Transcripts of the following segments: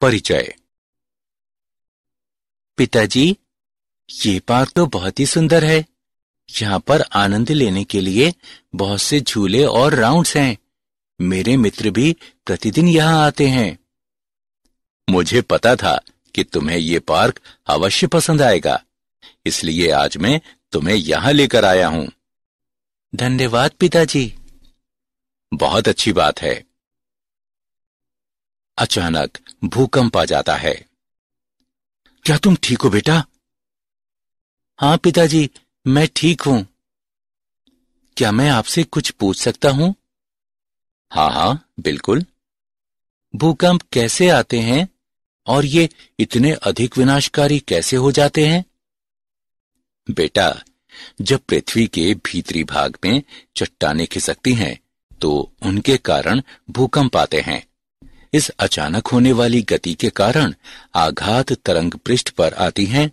परिचय पिताजी ये पार्क तो बहुत ही सुंदर है यहाँ पर आनंद लेने के लिए बहुत से झूले और राउंड्स हैं मेरे मित्र भी प्रतिदिन यहाँ आते हैं मुझे पता था कि तुम्हें ये पार्क अवश्य पसंद आएगा इसलिए आज मैं तुम्हें यहाँ लेकर आया हूँ धन्यवाद पिताजी बहुत अच्छी बात है अचानक भूकंप आ जाता है क्या तुम ठीक हो बेटा हाँ पिताजी मैं ठीक हूं क्या मैं आपसे कुछ पूछ सकता हूं हाँ हाँ बिल्कुल भूकंप कैसे आते हैं और ये इतने अधिक विनाशकारी कैसे हो जाते हैं बेटा जब पृथ्वी के भीतरी भाग में चट्टाने खिसकती हैं तो उनके कारण भूकंप आते हैं इस अचानक होने वाली गति के कारण आघात तरंग पृष्ठ पर आती हैं।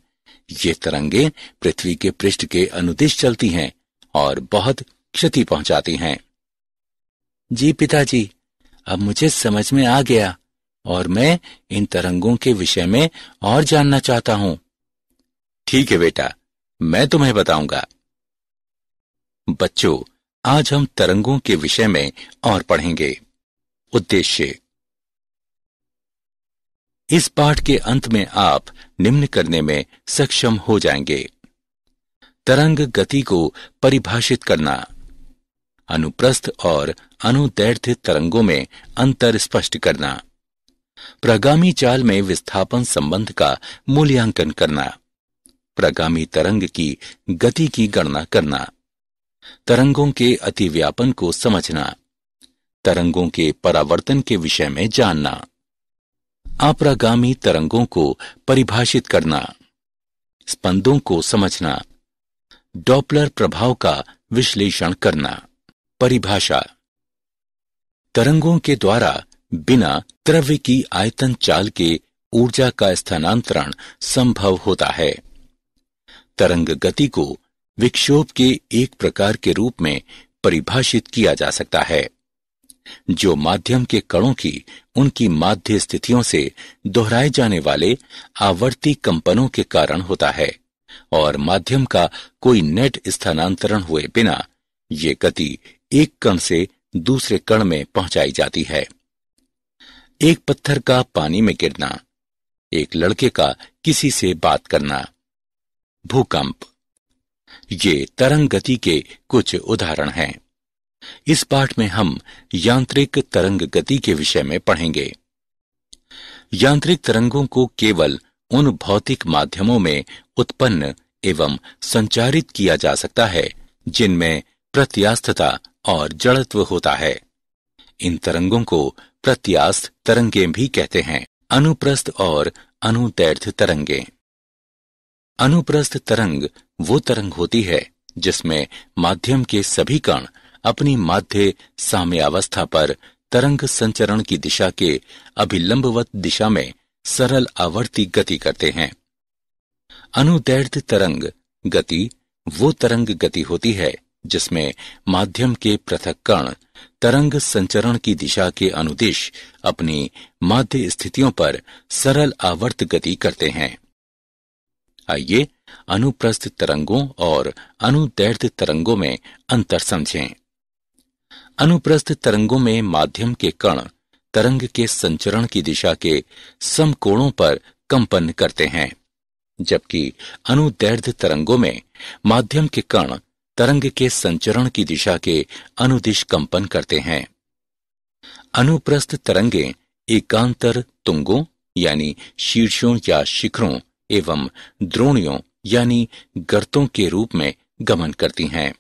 ये तरंगे पृथ्वी के पृष्ठ के अनुदिश चलती हैं और बहुत क्षति पहुंचाती हैं। जी पिताजी अब मुझे समझ में आ गया और मैं इन तरंगों के विषय में और जानना चाहता हूं ठीक है बेटा मैं तुम्हें बताऊंगा बच्चों आज हम तरंगों के विषय में और पढ़ेंगे उद्देश्य इस पाठ के अंत में आप निम्न करने में सक्षम हो जाएंगे तरंग गति को परिभाषित करना अनुप्रस्थ और अनुदैर्ध्य तरंगों में अंतर स्पष्ट करना प्रगामी चाल में विस्थापन संबंध का मूल्यांकन करना प्रगामी तरंग की गति की गणना करना तरंगों के अतिव्यापन को समझना तरंगों के परावर्तन के विषय में जानना आपरागामी तरंगों को परिभाषित करना स्पंदों को समझना डॉपलर प्रभाव का विश्लेषण करना परिभाषा तरंगों के द्वारा बिना द्रव्य की आयतन चाल के ऊर्जा का स्थानांतरण संभव होता है तरंग गति को विक्षोभ के एक प्रकार के रूप में परिभाषित किया जा सकता है जो माध्यम के कणों की उनकी माध्य स्थितियों से दोहराए जाने वाले आवर्ती कंपनों के कारण होता है और माध्यम का कोई नेट स्थानांतरण हुए बिना ये गति एक कण से दूसरे कण में पहुंचाई जाती है एक पत्थर का पानी में गिरना एक लड़के का किसी से बात करना भूकंप ये तरंग गति के कुछ उदाहरण हैं इस पाठ में हम यांत्रिक तरंग गति के विषय में पढ़ेंगे यांत्रिक तरंगों को केवल उन भौतिक माध्यमों में उत्पन्न एवं संचारित किया जा सकता है जिनमें प्रत्यास्थता और जड़त्व होता है इन तरंगों को प्रत्यास्थ तरंगे भी कहते हैं अनुप्रस्थ और अनुदैर्थ तरंगे अनुप्रस्थ तरंग वो तरंग होती है जिसमें माध्यम के सभी कण अपनी माध्य साम्यावस्था पर तरंग संचरण की दिशा के अभिलंबवत दिशा में सरल आवर्ती गति करते हैं अनुदैर्घ तरंग गति वो तरंग गति होती है जिसमें माध्यम के पृथक कण तरंग संचरण की दिशा के अनुदेश अपनी माध्य स्थितियों पर सरल आवर्त गति करते हैं आइए अनुप्रस्थ तरंगों और अनुदैर्घ तरंगों में अंतर समझें अनुप्रस्थ तरंगों में माध्यम के कण तरंग के संचरण की दिशा के समकोणों पर कंपन करते हैं जबकि अनुदैर्ध तरंगों में माध्यम के कण तरंग के संचरण की दिशा के अनुदिश कंपन करते हैं अनुप्रस्थ तरंगे एकांतर तुंगों यानी शीर्षों या शिखरों एवं द्रोणियों यानी गर्तों के रूप में गमन करती हैं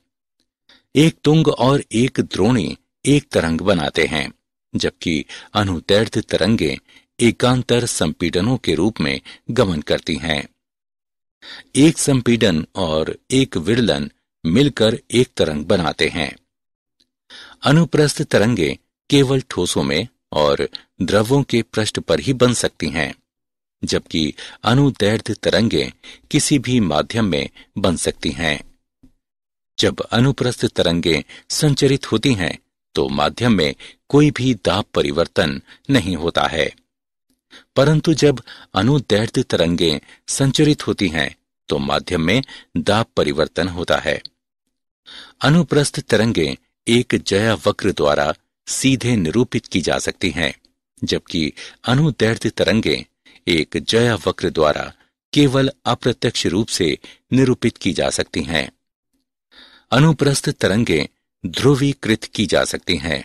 एक तुंग और एक द्रोणी एक तरंग बनाते हैं जबकि अनुदैर्ध तरंगे एकांतर संपीडनों के रूप में गमन करती हैं एक संपीडन और एक विड़लन मिलकर एक तरंग बनाते हैं अनुप्रस्थ तरंगे केवल ठोसों में और द्रवों के पृष्ठ पर ही बन सकती हैं जबकि अनुदैर्ध तरंगे किसी भी माध्यम में बन सकती हैं जब अनुप्रस्थ तरंगे संचरित होती हैं तो माध्यम में कोई भी दाब परिवर्तन नहीं होता है परंतु जब अनुदैर्ध्य तरंगे संचरित होती हैं तो माध्यम में दाब परिवर्तन होता है अनुप्रस्थ तरंगे एक जया वक्र द्वारा सीधे निरूपित की जा सकती हैं जबकि अनुदैर्ध्य तरंगे एक जया वक्र द्वारा केवल अप्रत्यक्ष रूप से निरूपित की जा सकती हैं अनुप्रस्थ तरंगे ध्रुवीकृत की जा सकती हैं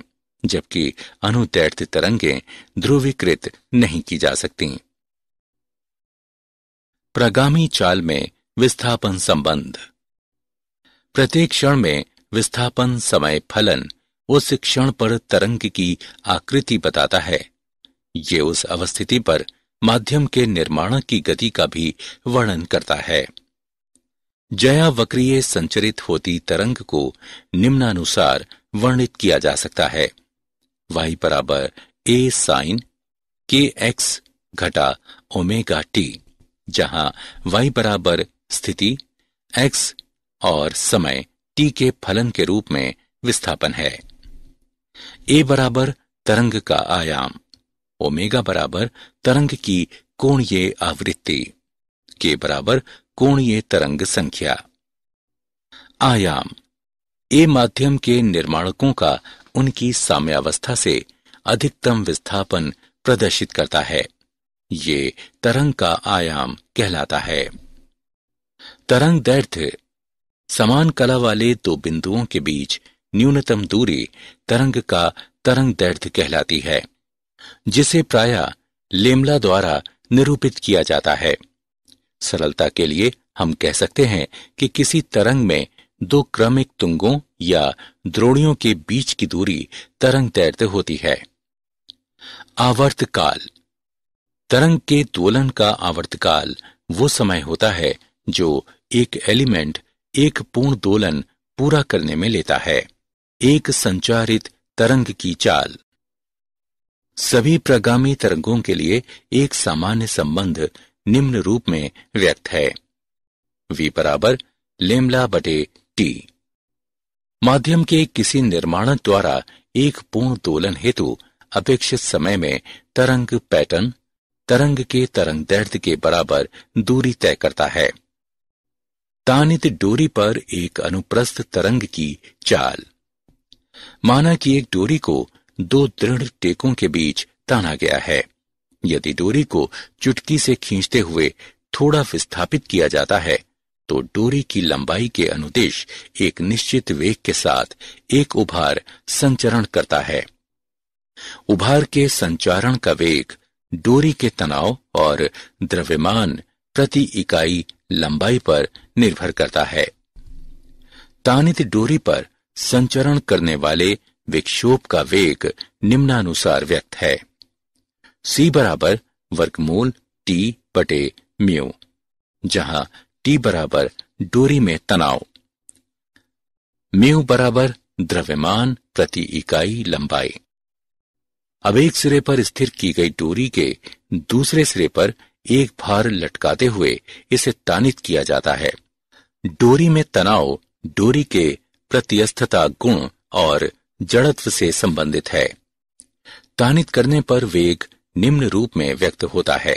जबकि अनुदैर्ध्य तरंगे ध्रुवीकृत नहीं की जा सकती प्रगामी चाल में विस्थापन संबंध प्रत्येक क्षण में विस्थापन समय फलन उस क्षण पर तरंग की आकृति बताता है ये उस अवस्थिति पर माध्यम के निर्माण की गति का भी वर्णन करता है जया वक्रीय संचरित होती तरंग को निम्नानुसार वर्णित किया जा सकता है वाई बराबर ए साइन के एक्स घटा ओमेगा टी जहां वाई बराबर स्थिति एक्स और समय टी के फलन के रूप में विस्थापन है ए बराबर तरंग का आयाम ओमेगा बराबर तरंग की कोणीय आवृत्ति के बराबर कोणीय तरंग संख्या आयाम ए माध्यम के निर्माणकों का उनकी साम्यावस्था से अधिकतम विस्थापन प्रदर्शित करता है ये तरंग का आयाम कहलाता है तरंग दैर्ध्य समान कला वाले दो बिंदुओं के बीच न्यूनतम दूरी तरंग का तरंग दैर्ध्य कहलाती है जिसे प्राय लेमला द्वारा निरूपित किया जाता है सरलता के लिए हम कह सकते हैं कि किसी तरंग में दो क्रमिक तुंगों या द्रोणियों के बीच की दूरी तरंग तैरते होती है आवर्त काल तरंग के दोलन का आवर्तकाल वो समय होता है जो एक एलिमेंट एक पूर्ण दोलन पूरा करने में लेता है एक संचारित तरंग की चाल सभी प्रगामी तरंगों के लिए एक सामान्य संबंध निम्न रूप में व्यक्त है v बराबर लेमला बटे टी माध्यम के किसी निर्माणक द्वारा एक पूर्ण दोलन हेतु अपेक्षित समय में तरंग पैटर्न तरंग के तरंग दैर्ध्य के बराबर दूरी तय करता है तानित डोरी पर एक अनुप्रस्थ तरंग की चाल माना कि एक डोरी को दो दृढ़ टेकों के बीच ताना गया है यदि डोरी को चुटकी से खींचते हुए थोड़ा विस्थापित किया जाता है तो डोरी की लंबाई के अनुदेश एक निश्चित वेग के साथ एक उभार संचरण करता है उभार के संचारण का वेग डोरी के तनाव और द्रव्यमान प्रति इकाई लंबाई पर निर्भर करता है तानित डोरी पर संचरण करने वाले विक्षोभ का वेग निम्नानुसार व्यक्त है सी बराबर वर्गमूल टी बटे म्यू जहां टी बराबर डोरी में तनाव म्यू बराबर द्रव्यमान प्रति इकाई लंबाई अब एक सिरे पर स्थिर की गई डोरी के दूसरे सिरे पर एक भार लटकाते हुए इसे तानित किया जाता है डोरी में तनाव डोरी के प्रतिस्थता गुण और जड़त्व से संबंधित है तानित करने पर वेग निम्न रूप में व्यक्त होता है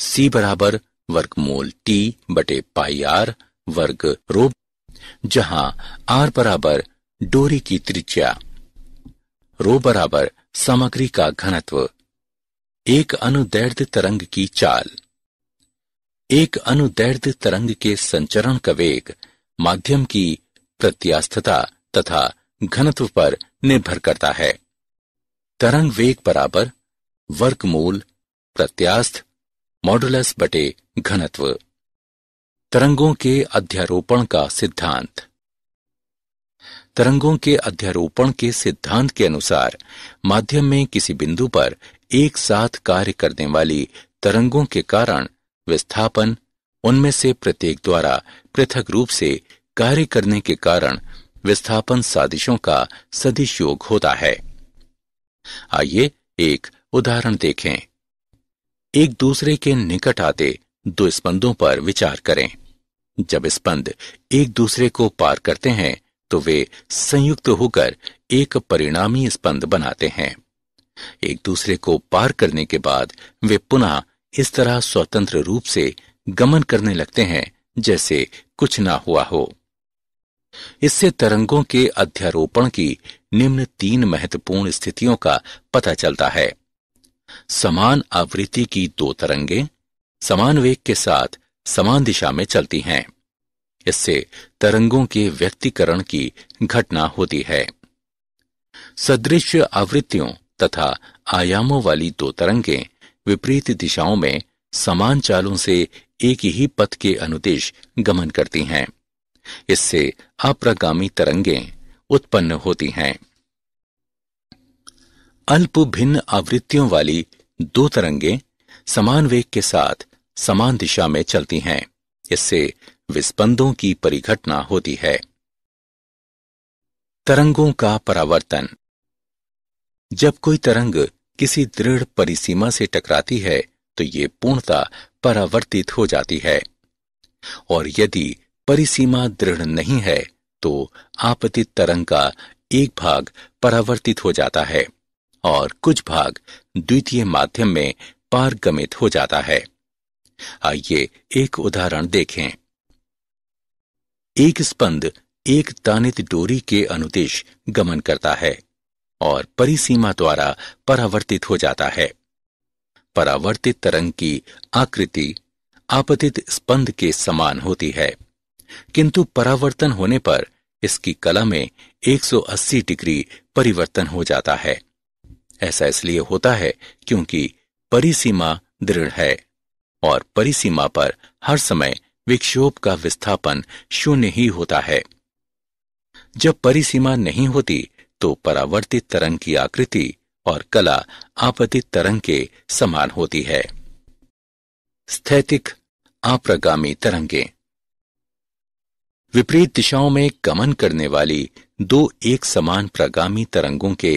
सी बराबर वर्गमूल टी बटे पाई आर वर्ग रो जहां आर बराबर डोरी की त्रिज्या रो बराबर सामग्री का घनत्व एक अनुदैर्ध तरंग की चाल एक अनुदैर्ध तरंग के संचरण का वेग माध्यम की प्रत्यास्थता तथा घनत्व पर निर्भर करता है तरंग वेग बराबर वर्गमूल प्रत्यास्थ मॉडुलस बटे घनत्व तरंगों के अध्यारोपण का सिद्धांत तरंगों के अध्यारोपण के सिद्धांत के अनुसार माध्यम में किसी बिंदु पर एक साथ कार्य करने वाली तरंगों के कारण विस्थापन उनमें से प्रत्येक द्वारा पृथक रूप से कार्य करने के कारण विस्थापन सादिशों का सदिश योग होता है आइए एक उदाहरण देखें एक दूसरे के निकट आते दो स्पंदों पर विचार करें जब स्पंद एक दूसरे को पार करते हैं तो वे संयुक्त होकर एक परिणामी स्पंद बनाते हैं एक दूसरे को पार करने के बाद वे पुनः इस तरह स्वतंत्र रूप से गमन करने लगते हैं जैसे कुछ ना हुआ हो इससे तरंगों के अध्यारोपण की निम्न तीन महत्वपूर्ण स्थितियों का पता चलता है समान आवृत्ति की दो तरंगे समान वेग के साथ समान दिशा में चलती हैं इससे तरंगों के व्यक्तिकरण की घटना होती है सदृश आवृत्तियों तथा आयामों वाली दो तरंगे विपरीत दिशाओं में समान चालों से एक ही पथ के अनुदेश गमन करती हैं इससे अप्रगामी तरंगें उत्पन्न होती हैं अल्प भिन्न आवृत्तियों वाली दो तरंगे समान वेग के साथ समान दिशा में चलती हैं इससे विस्पंदों की परिघटना होती है तरंगों का परावर्तन जब कोई तरंग किसी दृढ़ परिसीमा से टकराती है तो ये पूर्णता परावर्तित हो जाती है और यदि परिसीमा दृढ़ नहीं है तो आपतित तरंग का एक भाग परावर्तित हो जाता है और कुछ भाग द्वितीय माध्यम में पारगमित हो जाता है आइए एक उदाहरण देखें एक स्पंद एक तानित डोरी के अनुदेश गमन करता है और परिसीमा द्वारा परावर्तित हो जाता है परावर्तित तरंग की आकृति आपतित स्पंद के समान होती है किंतु परावर्तन होने पर इसकी कला में 180 डिग्री परिवर्तन हो जाता है ऐसा इसलिए होता है क्योंकि परिसीमा दृढ़ है और परिसीमा पर हर समय विक्षोभ का विस्थापन शून्य ही होता है जब परिसीमा नहीं होती तो परावर्तित तरंग की आकृति और कला आपतित तरंग के समान होती है स्थैतिक आप्रगामी तरंगें विपरीत दिशाओं में गमन करने वाली दो एक समान प्रगामी तरंगों के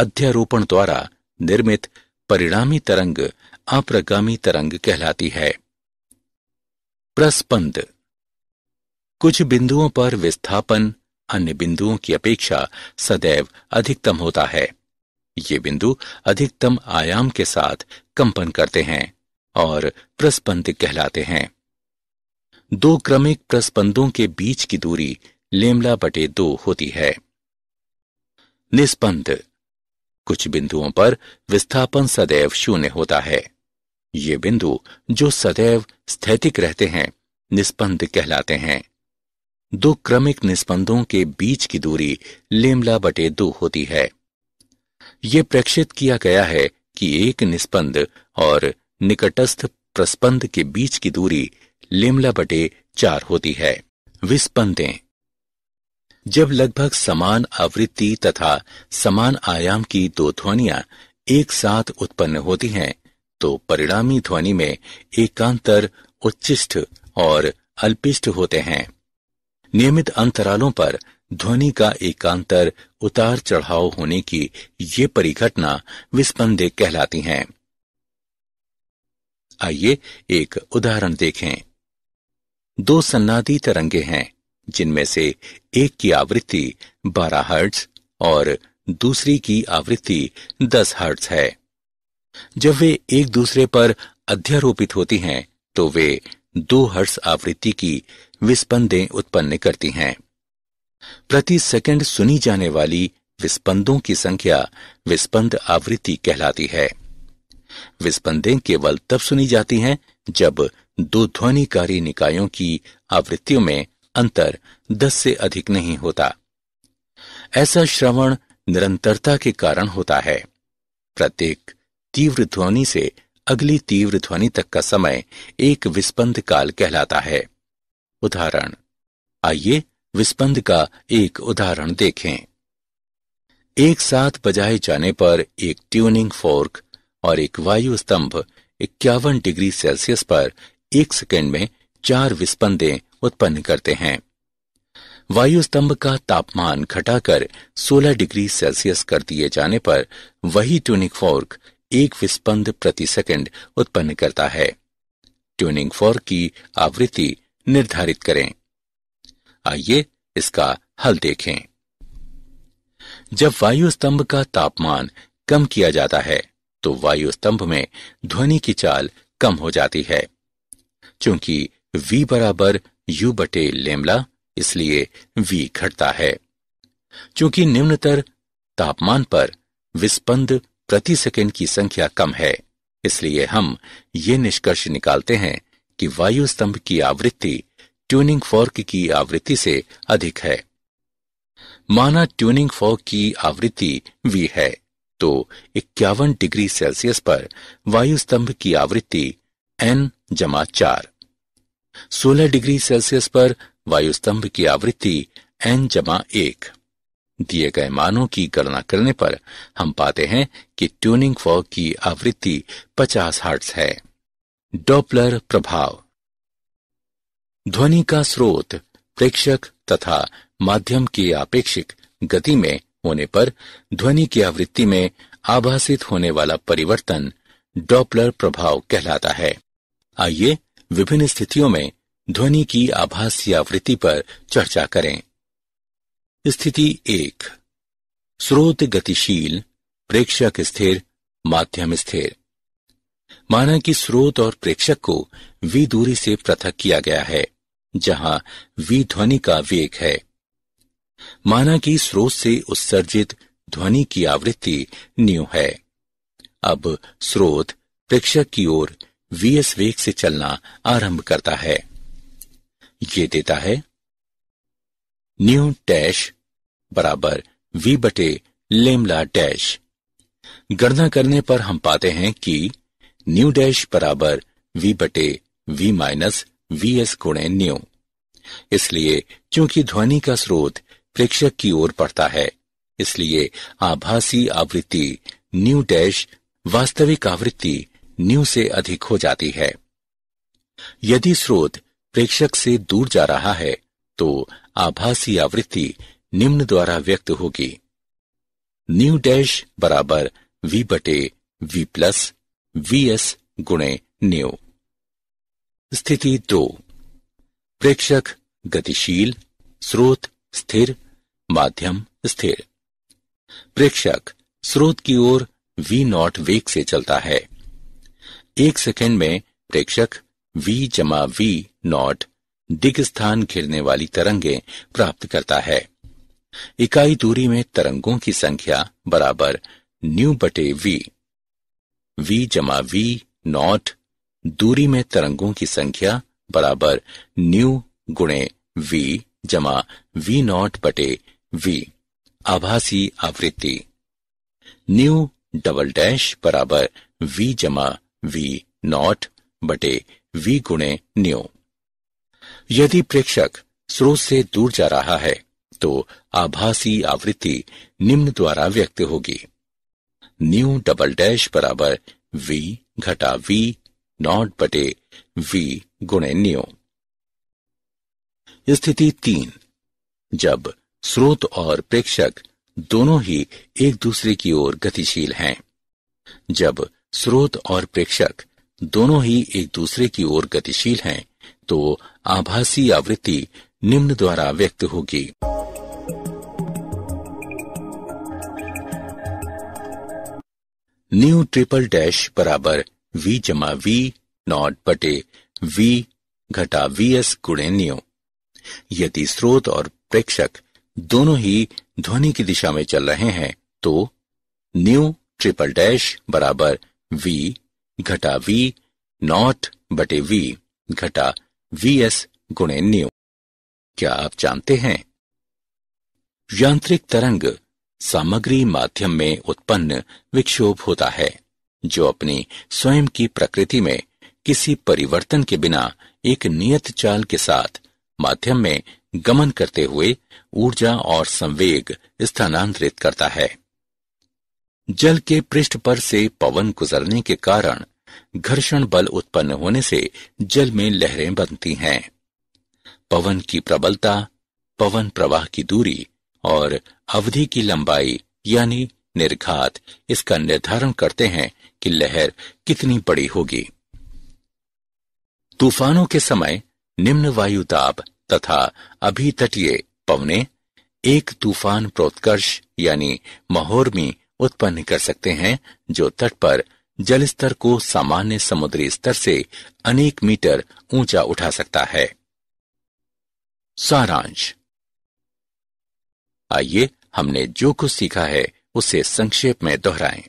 अध्यारोपण द्वारा निर्मित परिणामी तरंग अप्रगामी तरंग कहलाती है प्रस्पंद कुछ बिंदुओं पर विस्थापन अन्य बिंदुओं की अपेक्षा सदैव अधिकतम होता है ये बिंदु अधिकतम आयाम के साथ कंपन करते हैं और प्रस्पंद कहलाते हैं दो क्रमिक प्रस्पंदों के बीच की दूरी लेमला बटे दो होती है निस्पंद कुछ बिंदुओं पर विस्थापन सदैव शून्य होता है ये बिंदु जो सदैव स्थैतिक रहते हैं निस्पंद कहलाते हैं दो क्रमिक निस्पंदों के बीच की दूरी लेमला बटे दो होती है यह प्रेक्षित किया गया है कि एक निस्पंद और निकटस्थ प्रस्पंद के बीच की दूरी लिमला बटे चार होती है विस्पंदें जब लगभग समान आवृत्ति तथा समान आयाम की दो ध्वनियां एक साथ उत्पन्न होती हैं तो परिणामी ध्वनि में एकांतर उच्चिष्ट और अल्पिष्ट होते हैं नियमित अंतरालों पर ध्वनि का एकांतर उतार चढ़ाव होने की ये परिघटना विस्पंदे कहलाती हैं आइए एक उदाहरण देखें दो सन्नादी तरंगे हैं जिनमें से एक की आवृत्ति 12 हर्ट्ज और दूसरी की आवृत्ति 10 हर्ट्ज है जब वे एक दूसरे पर अध्यारोपित होती हैं तो वे दो हर्ट्ज आवृत्ति की विस्पंदें उत्पन्न करती हैं प्रति सेकंड सुनी जाने वाली विस्पंदों की संख्या विस्पंद आवृत्ति कहलाती है विस्पंदें केवल तब सुनी जाती हैं जब दो ध्वनिकारी निकायों की आवृत्तियों में अंतर दस से अधिक नहीं होता ऐसा श्रवण निरंतरता के कारण होता है प्रत्येक तीव्र ध्वनि से अगली तीव्र ध्वनि तक का समय एक विस्पंद काल कहलाता है उदाहरण आइए विस्पंद का एक उदाहरण देखें एक साथ बजाए जाने पर एक ट्यूनिंग फोर्क और एक वायु स्तंभ इक्यावन डिग्री सेल्सियस पर एक सेकेंड में चार विस्पंदे उत्पन्न करते हैं वायु स्तंभ का तापमान घटाकर 16 डिग्री सेल्सियस कर दिए जाने पर वही ट्यूनिंग फोर्क एक विस्पंद प्रति सेकंड उत्पन्न करता है ट्यूनिंग फोर्क की आवृत्ति निर्धारित करें आइए इसका हल देखें जब वायु स्तंभ का तापमान कम किया जाता है तो वायु स्तंभ में ध्वनि की चाल कम हो जाती है क्योंकि v बराबर u बटे लेमला इसलिए v घटता है क्योंकि निम्नतर तापमान पर विस्पंद प्रति सेकेंड की संख्या कम है इसलिए हम ये निष्कर्ष निकालते हैं कि वायु स्तंभ की आवृत्ति ट्यूनिंग फॉर्क की आवृत्ति से अधिक है माना ट्यूनिंग फॉर्क की आवृत्ति v है तो इक्यावन डिग्री सेल्सियस पर वायु स्तंभ की आवृत्ति एन जमा चार सोलह डिग्री सेल्सियस पर वायुस्तंभ की आवृत्ति एन जमा एक दिए गए मानों की गणना करने पर हम पाते हैं कि ट्यूनिंग फॉग की आवृत्ति 50 हर्ट्ज है डॉपलर प्रभाव ध्वनि का स्रोत प्रेक्षक तथा माध्यम की आपेक्षिक गति में होने पर ध्वनि की आवृत्ति में आभासित होने वाला परिवर्तन डॉपलर प्रभाव कहलाता है आइए विभिन्न स्थितियों में ध्वनि की आभासी आवृत्ति पर चर्चा करें स्थिति एक स्रोत गतिशील प्रेक्षक स्थिर माध्यम स्थिर माना कि स्रोत और प्रेक्षक को वी दूरी से पृथक किया गया है जहां वी ध्वनि का वेग है माना कि स्रोत से उत्सर्जित ध्वनि की आवृत्ति न्यू है अब स्रोत प्रेक्षक की ओर वीएस वेग से चलना आरंभ करता है ये देता है न्यू डैश बराबर वी बटे लेमला डैश गणना करने पर हम पाते हैं कि न्यू डैश बराबर वी बटे वी माइनस वी एस गुणे न्यू इसलिए चूंकि ध्वनि का स्रोत प्रेक्षक की ओर पड़ता है इसलिए आभासी आवृत्ति न्यू डैश वास्तविक आवृत्ति न्यू से अधिक हो जाती है यदि स्रोत प्रेक्षक से दूर जा रहा है तो आभासी आवृत्ति निम्न द्वारा व्यक्त होगी न्यू डैश बराबर वी बटे वी प्लस वी एस गुणे न्यू स्थिति दो प्रेक्षक गतिशील स्रोत स्थिर माध्यम स्थिर प्रेक्षक स्रोत की ओर वी नॉट वेग से चलता है एक सेकेंड में प्रेक्षक v जमा वी नॉट दिग स्थान घिरने वाली तरंगे प्राप्त करता है इकाई दूरी में तरंगों की संख्या बराबर न्यू बटे वी वी जमा वी नॉट दूरी में तरंगों की संख्या बराबर न्यू गुणे वी जमा वी नॉट बटे वी आभासी आवृत्ति न्यू डबल डैश बराबर वी जमा वी नॉट बटे वी गुणे न्यू यदि प्रेक्षक स्रोत से दूर जा रहा है तो आभासी आवृत्ति निम्न द्वारा व्यक्त होगी न्यू डबल डैश बराबर वी घटा वी नॉट बटे वी गुणे न्यू स्थिति तीन जब स्रोत और प्रेक्षक दोनों ही एक दूसरे की ओर गतिशील हैं जब स्रोत और प्रेक्षक दोनों ही एक दूसरे की ओर गतिशील हैं, तो आभासी आवृत्ति निम्न द्वारा व्यक्त होगी न्यू ट्रिपल डैश बराबर वी जमा वी नॉट बटे वी घटा वी एस गुणे न्यू यदि स्रोत और प्रेक्षक दोनों ही ध्वनि की दिशा में चल रहे हैं तो न्यू ट्रिपल डैश बराबर वी घटा वी नॉट बटे वी घटा वी एस गुणे न्यू क्या आप जानते हैं यांत्रिक तरंग सामग्री माध्यम में उत्पन्न विक्षोभ होता है जो अपनी स्वयं की प्रकृति में किसी परिवर्तन के बिना एक नियत चाल के साथ माध्यम में गमन करते हुए ऊर्जा और संवेग स्थानांतरित करता है जल के पृष्ठ पर से पवन गुजरने के कारण घर्षण बल उत्पन्न होने से जल में लहरें बनती हैं पवन की प्रबलता पवन प्रवाह की दूरी और अवधि की लंबाई यानी निर्घात इसका निर्धारण करते हैं कि लहर कितनी बड़ी होगी तूफानों के समय निम्न वायु ताप तथा अभी तटीय पवने एक तूफान प्रोत्कर्ष यानी महोर्मी उत्पन्न कर सकते हैं जो तट पर जल स्तर को सामान्य समुद्री स्तर से अनेक मीटर ऊंचा उठा सकता है सारांश आइए हमने जो कुछ सीखा है उसे संक्षेप में दोहराएं।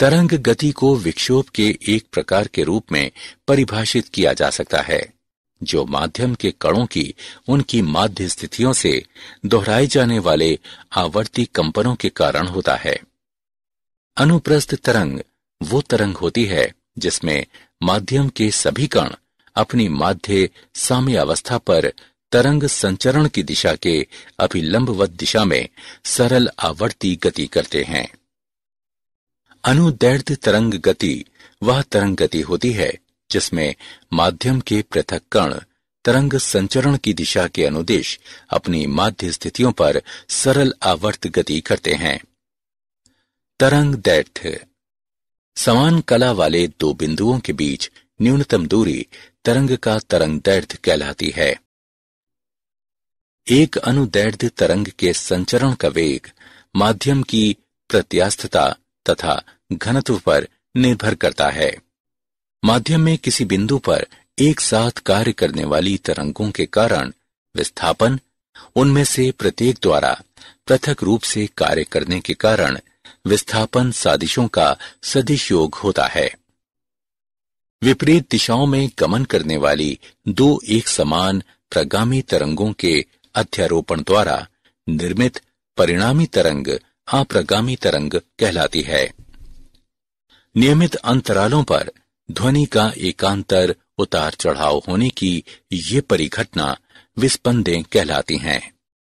तरंग गति को विक्षोभ के एक प्रकार के रूप में परिभाषित किया जा सकता है जो माध्यम के कणों की उनकी माध्य स्थितियों से दोहराए जाने वाले आवर्ती कंपनों के कारण होता है अनुप्रस्थ तरंग वो तरंग होती है जिसमें माध्यम के सभी कण अपनी माध्य साम्य अवस्था पर तरंग संचरण की दिशा के अभिलंबवत दिशा में सरल आवर्ती गति करते हैं अनुदैर्ध तरंग गति वह तरंग गति होती है जिसमें माध्यम के पृथक कण तरंग संचरण की दिशा के अनुदेश अपनी माध्य स्थितियों पर सरल आवर्त गति करते हैं तरंग दैर्थ समान कला वाले दो बिंदुओं के बीच न्यूनतम दूरी तरंग का तरंग दैर्घ्य कहलाती है एक अनुदैर्ध्य तरंग के संचरण का वेग माध्यम की प्रत्यास्थता तथा घनत्व पर निर्भर करता है माध्यम में किसी बिंदु पर एक साथ कार्य करने वाली तरंगों के कारण विस्थापन उनमें से प्रत्येक द्वारा पृथक रूप से कार्य करने के कारण विस्थापन सादिशों का सदिश योग होता है विपरीत दिशाओं में गमन करने वाली दो एक समान प्रगामी तरंगों के अध्यारोपण द्वारा निर्मित परिणामी तरंग अप्रगामी तरंग कहलाती है नियमित अंतरालों पर ध्वनि का एकांतर उतार चढ़ाव होने की ये परिघटना विस्पंदें कहलाती हैं